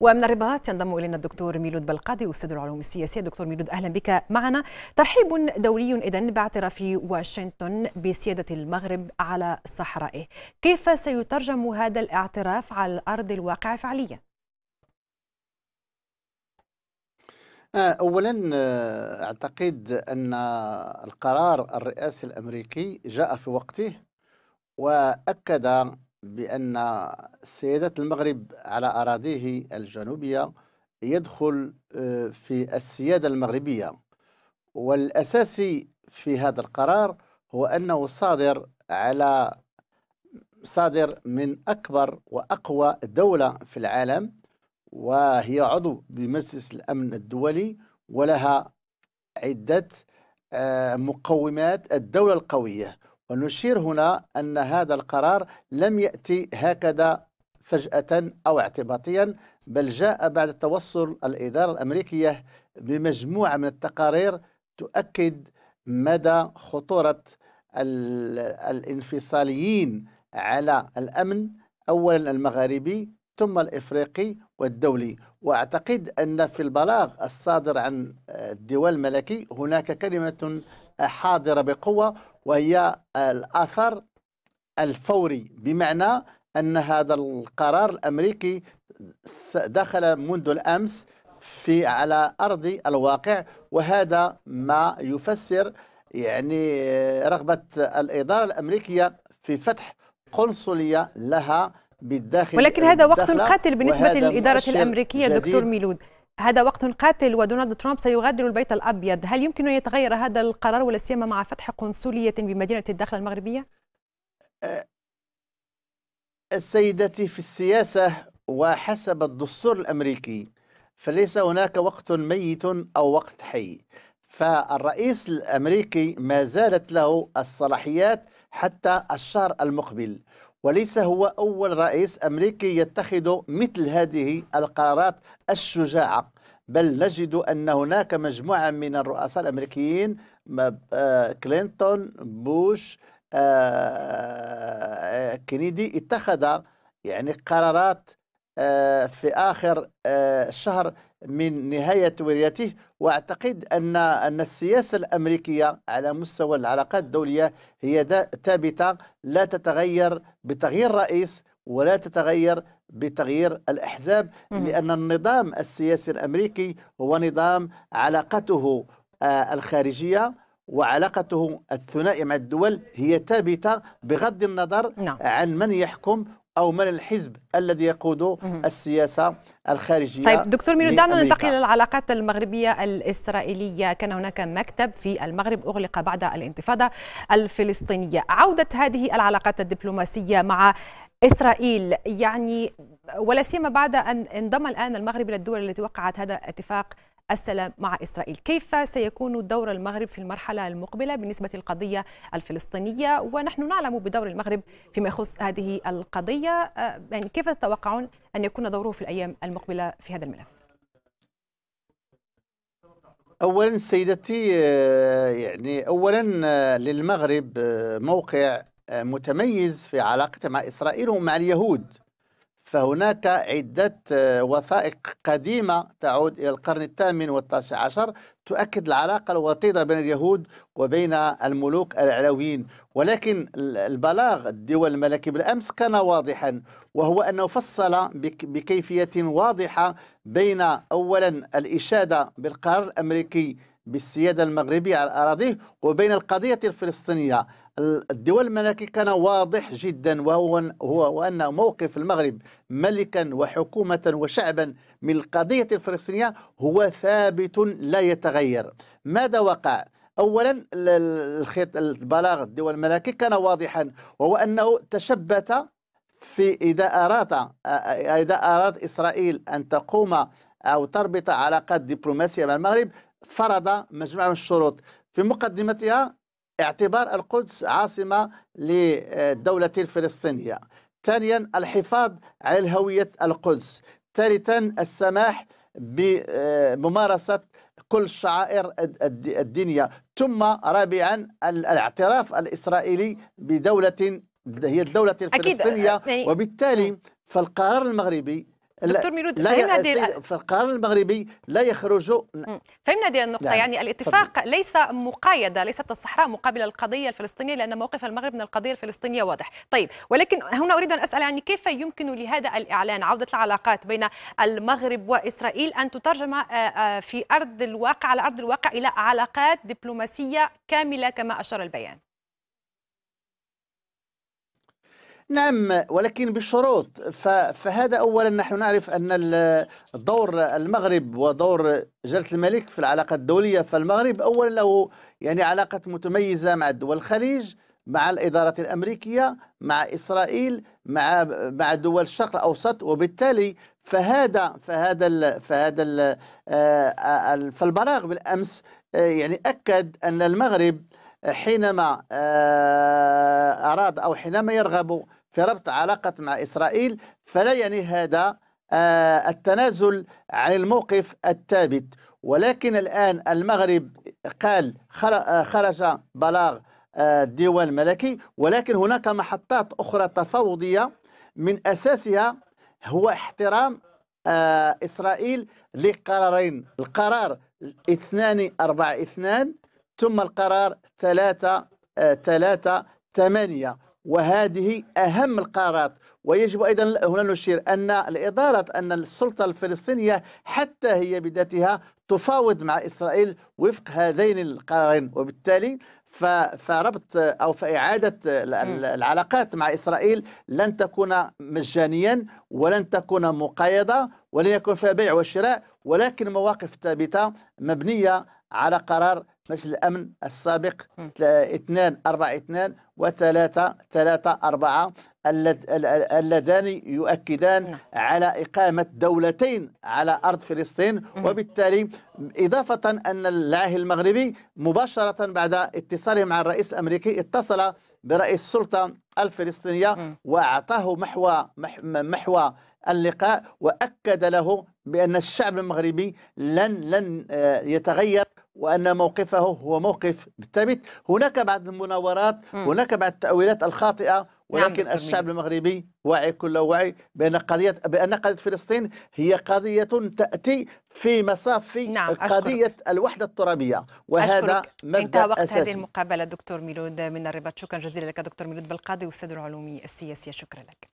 ومن الرباط ينضم الينا الدكتور ميلود بلقادي استاذ العلوم السياسيه دكتور ميلود اهلا بك معنا ترحيب دولي اذا باعتراف واشنطن بسياده المغرب على صحرائه كيف سيترجم هذا الاعتراف على ارض الواقع فعليا آه، اولا آه، اعتقد ان القرار الرئاسي الامريكي جاء في وقته واكد بأن سيادة المغرب على أراضيه الجنوبية يدخل آه، في السيادة المغربية والأساسي في هذا القرار هو أنه صادر على صادر من أكبر وأقوى دولة في العالم وهي عضو بمجلس الأمن الدولي ولها عدة آه، مقومات الدولة القوية ونشير هنا أن هذا القرار لم يأتي هكذا فجأة أو اعتباطيا بل جاء بعد توصل الإدارة الأمريكية بمجموعة من التقارير تؤكد مدى خطورة الانفصاليين على الأمن أولا المغاربي ثم الإفريقي والدولي وأعتقد أن في البلاغ الصادر عن الديوان الملكي هناك كلمة حاضرة بقوة وهي الأثر الفوري بمعنى أن هذا القرار الأمريكي دخل منذ الأمس في على أرض الواقع وهذا ما يفسر يعني رغبة الإدارة الأمريكية في فتح قنصلية لها بالداخل ولكن هذا وقت قاتل بالنسبة للإدارة الأمريكية دكتور ميلود هذا وقت قاتل ودونالد ترامب سيغادر البيت الابيض، هل يمكن ان يتغير هذا القرار ولا سيما مع فتح قنصليه بمدينه الداخل المغربيه؟ أه، السيدتي في السياسه وحسب الدستور الامريكي فليس هناك وقت ميت او وقت حي، فالرئيس الامريكي ما زالت له الصلاحيات حتى الشهر المقبل وليس هو أول رئيس أمريكي يتخذ مثل هذه القرارات الشجاعة بل نجد أن هناك مجموعة من الرؤساء الأمريكيين آه، كلينتون بوش آه، آه، كينيدي اتخذ يعني قرارات في آخر الشهر من نهاية ولايته وأعتقد أن أن السياسة الأمريكية على مستوى العلاقات الدولية هي ثابتة لا تتغير بتغيير رئيس ولا تتغير بتغيير الأحزاب لأن النظام السياسي الأمريكي هو نظام علاقته آه، الخارجية وعلاقته الثنائية مع الدول هي ثابتة بغض النظر نعم. عن من يحكم أو من الحزب الذي يقود السياسة الخارجية طيب دكتور ميرو دعنا ننتقل إلى العلاقات المغربية الإسرائيلية كان هناك مكتب في المغرب أغلق بعد الانتفاضة الفلسطينية عودة هذه العلاقات الدبلوماسية مع إسرائيل يعني ولا سيما بعد أن انضم الآن المغرب إلى الدول التي وقعت هذا الاتفاق السلام مع إسرائيل كيف سيكون دور المغرب في المرحلة المقبلة بالنسبة للقضية الفلسطينية ونحن نعلم بدور المغرب فيما يخص هذه القضية آه، يعني كيف تتوقعون أن يكون دوره في الأيام المقبلة في هذا الملف اولا سيدتي آه، يعني اولا آه، للمغرب موقع متميز في علاقته مع اسرائيل ومع اليهود فهناك عدة آه، وثائق قديمة تعود إلى القرن الثامن والتاسع عشر تؤكد العلاقة الوطيدة بين اليهود وبين الملوك العلويين ولكن البلاغ الدول الملكي بالأمس كان واضحا وهو أنه فصل بكيفية واضحة بين أولا الإشادة بالقرار الأمريكي بالسيادة المغربية على أراضيه وبين القضية الفلسطينية الدول الملكي كان واضح جدا وهو هو وان موقف المغرب ملكا وحكومه وشعبا من القضيه الفلسطينيه هو ثابت لا يتغير ماذا وقع اولا الخيط البلاغ الدول الملكي كان واضحا وهو انه تشبث في اذا اراد آه، اذا اراد اسرائيل ان تقوم او تربط علاقات دبلوماسيه مع المغرب فرض مجموعه من الشروط في مقدمتها اعتبار القدس عاصمة للدولة الفلسطينية ثانيا الحفاظ على هوية القدس ثالثا السماح بممارسة كل الشعائر الدينية ثم رابعا الاعتراف الإسرائيلي بدولة هي الدولة الفلسطينية أكيد. يعني وبالتالي فالقرار المغربي دكتور ميرود فهمنا هذه في القانون المغربي لا يخرج فهمنا هذه النقطة نعم. يعني الاتفاق فضل. ليس مقايدة ليست الصحراء مقابل القضية الفلسطينية لأن موقف المغرب من القضية الفلسطينية واضح طيب ولكن هنا أريد أن أسأل يعني كيف يمكن لهذا الإعلان عودة العلاقات بين المغرب وإسرائيل أن تترجم آه، آه، في أرض الواقع على أرض الواقع إلى علاقات دبلوماسية كاملة كما أشار البيان نعم ولكن بشروط فهذا اولا نحن نعرف ان دور المغرب ودور جلاله الملك في العلاقات الدوليه فالمغرب اولا له يعني علاقه متميزه مع دول الخليج مع الاداره الامريكيه مع اسرائيل مع مع دول الشرق الاوسط وبالتالي فهذا فهذا الـ فهذا الـ آه، فالبراغ بالامس آه، يعني اكد ان المغرب حينما آه، أراد أو حينما يرغب في ربط علاقة مع إسرائيل فلا يعني هذا آه، التنازل عن الموقف الثابت ولكن الآن المغرب قال آه، خرج بلاغ الديوان آه، الملكي ولكن هناك محطات أخرى تفاوضية من أساسها هو احترام إسرائيل لقرارين القرار 2 4 2 ثم القرار 3 3 8 وهذه أهم القرارات ويجب أيضا هنا نشير أن الإدارة أن السلطة الفلسطينية حتى هي بذاتها تفاوض مع إسرائيل وفق هذين القرارين وبالتالي فربط او فاعاده العلاقات مع اسرائيل لن تكون مجانيا ولن تكون مقايضه ولن يكون فيها بيع وشراء ولكن مواقف ثابته مبنيه على قرار مجلس الامن السابق 2 4 2 و3 3 4 اللذان يؤكدان نعم. على اقامه دولتين على ارض فلسطين وبالتالي اضافه ان العاهل المغربي مباشره بعد اتصاله مع الرئيس الامريكي اتصل برئيس السلطه الفلسطينيه واعطاه محو, محو اللقاء وأكد له بأن الشعب المغربي لن لن آه، يتغير وأن موقفه هو موقف ثابت هناك بعض المناورات هناك بعض التأويلات الخاطئة نعم، ولكن نعم الشعب المغربي واعي كل وعي بان قضيه بان قضيه فلسطين هي قضيه تاتي في مصاف نعم قضيه أشكرك. الوحده الترابيه وهذا ما مبدا انتهى وقت أساسي. هذه المقابله دكتور ميلود من الرباط شكرا جزيلا لك دكتور ميلود بالقاضي استاذ العلوم السياسيه شكرا لك